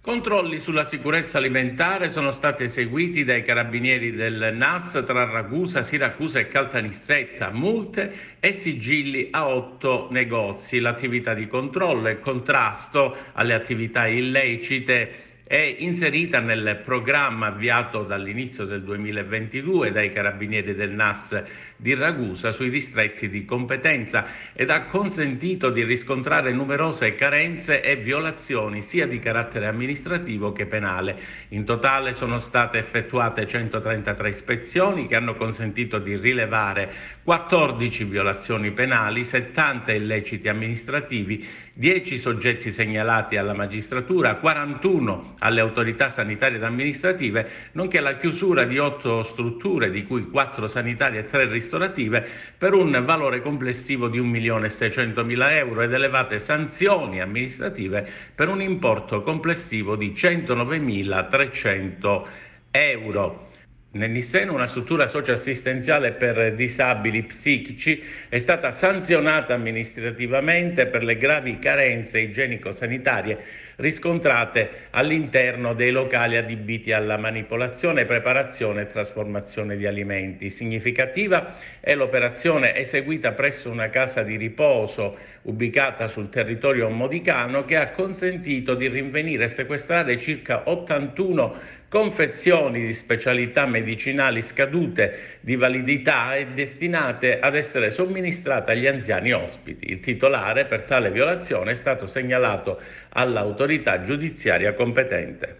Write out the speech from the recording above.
Controlli sulla sicurezza alimentare sono stati eseguiti dai carabinieri del NAS tra Ragusa, Siracusa e Caltanissetta, multe e sigilli a otto negozi. L'attività di controllo e contrasto alle attività illecite è inserita nel programma avviato dall'inizio del 2022 dai carabinieri del NAS di Ragusa sui distretti di competenza ed ha consentito di riscontrare numerose carenze e violazioni sia di carattere amministrativo che penale. In totale sono state effettuate 133 ispezioni che hanno consentito di rilevare 14 violazioni penali, 70 illeciti amministrativi, 10 soggetti segnalati alla magistratura, 41 alle autorità sanitarie ed amministrative, nonché la chiusura di otto strutture, di cui quattro sanitarie e tre ristorative, per un valore complessivo di 1.600.000 euro ed elevate sanzioni amministrative per un importo complessivo di 109.300 euro. Nel Nisseno una struttura socioassistenziale per disabili psichici è stata sanzionata amministrativamente per le gravi carenze igienico-sanitarie riscontrate all'interno dei locali adibiti alla manipolazione, preparazione e trasformazione di alimenti. Significativa è l'operazione eseguita presso una casa di riposo ubicata sul territorio modicano che ha consentito di rinvenire e sequestrare circa 81 confezioni di specialità medicinali medicinali scadute di validità e destinate ad essere somministrate agli anziani ospiti. Il titolare per tale violazione è stato segnalato all'autorità giudiziaria competente.